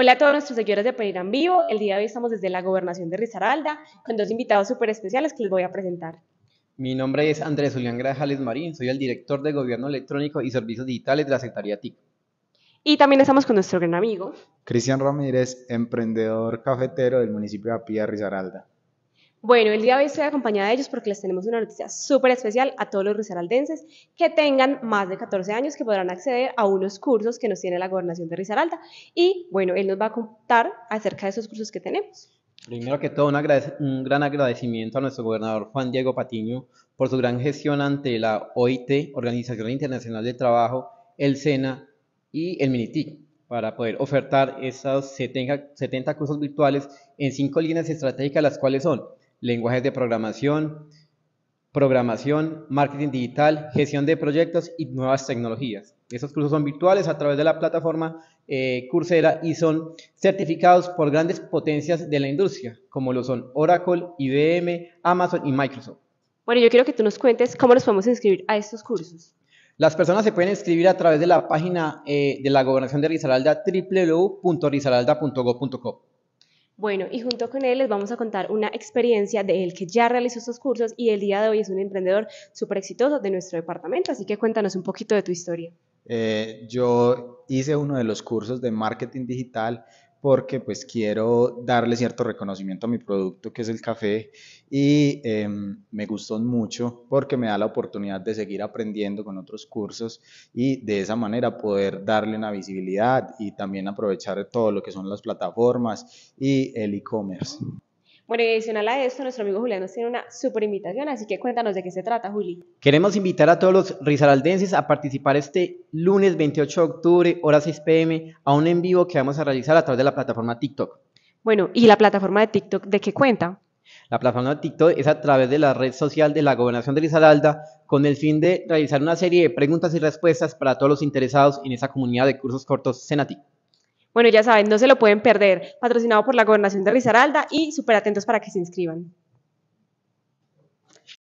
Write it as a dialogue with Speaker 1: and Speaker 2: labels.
Speaker 1: Hola a todos nuestros seguidores de Pereira Vivo. El día de hoy estamos desde la Gobernación de Risaralda con dos invitados súper especiales que les voy a presentar.
Speaker 2: Mi nombre es Andrés Julián Grajales Marín, soy el director de Gobierno Electrónico y Servicios Digitales de la
Speaker 3: Secretaría TIC.
Speaker 1: Y también estamos con nuestro gran amigo.
Speaker 3: Cristian Ramírez, emprendedor cafetero del municipio de Apía, Risaralda.
Speaker 1: Bueno, el día de hoy estoy acompañada de ellos porque les tenemos una noticia súper especial a todos los risaraldenses que tengan más de 14 años que podrán acceder a unos cursos que nos tiene la gobernación de Risaralda. Y bueno, él nos va a contar acerca de esos cursos que tenemos.
Speaker 2: Primero que todo, un, gran agradecimiento a nuestro gobernador Juan Diego Patiño por su gran gestión ante la OIT, Organización Internacional del Trabajo, el SENA y el MINITIC, para poder ofertar esos 70 cursos virtuales en cinco líneas estratégicas, las cuales son lenguajes de programación, programación, marketing digital, gestión de proyectos y nuevas tecnologías. Esos cursos son virtuales a través de la plataforma eh, Coursera y son certificados por grandes potencias de la industria, como lo son Oracle, IBM, Amazon y Microsoft.
Speaker 1: Bueno, yo quiero que tú nos cuentes cómo nos podemos inscribir a estos cursos.
Speaker 2: Las personas se pueden inscribir a través de la página eh, de la Gobernación de Risaralda, www.risaralda.gov.co.
Speaker 1: Bueno, y junto con él les vamos a contar una experiencia de él que ya realizó estos cursos y el día de hoy es un emprendedor súper exitoso de nuestro departamento, así que cuéntanos un poquito de tu historia.
Speaker 3: Eh, yo hice uno de los cursos de marketing digital porque pues quiero darle cierto reconocimiento a mi producto que es el café y em, me gustó mucho porque me da la oportunidad de seguir aprendiendo con otros cursos y de esa manera poder darle una visibilidad y también aprovechar todo lo que son las plataformas y el e-commerce.
Speaker 1: Bueno, y adicional a esto, nuestro amigo Julián nos tiene una super invitación, así que cuéntanos de qué se trata, Juli.
Speaker 3: Queremos invitar a todos los
Speaker 2: risaraldenses a participar este lunes 28 de octubre, hora 6 pm, a un en vivo que vamos a realizar a través de la plataforma TikTok.
Speaker 1: Bueno, ¿y la plataforma de TikTok de qué cuenta?
Speaker 2: La plataforma de TikTok es a través de la red social de la Gobernación de Risaralda con el fin de realizar una serie de preguntas y respuestas para todos los interesados en esa comunidad de cursos cortos Cenatic.
Speaker 1: Bueno, ya saben, no se lo pueden perder. Patrocinado por la Gobernación de Risaralda y súper atentos para que se inscriban.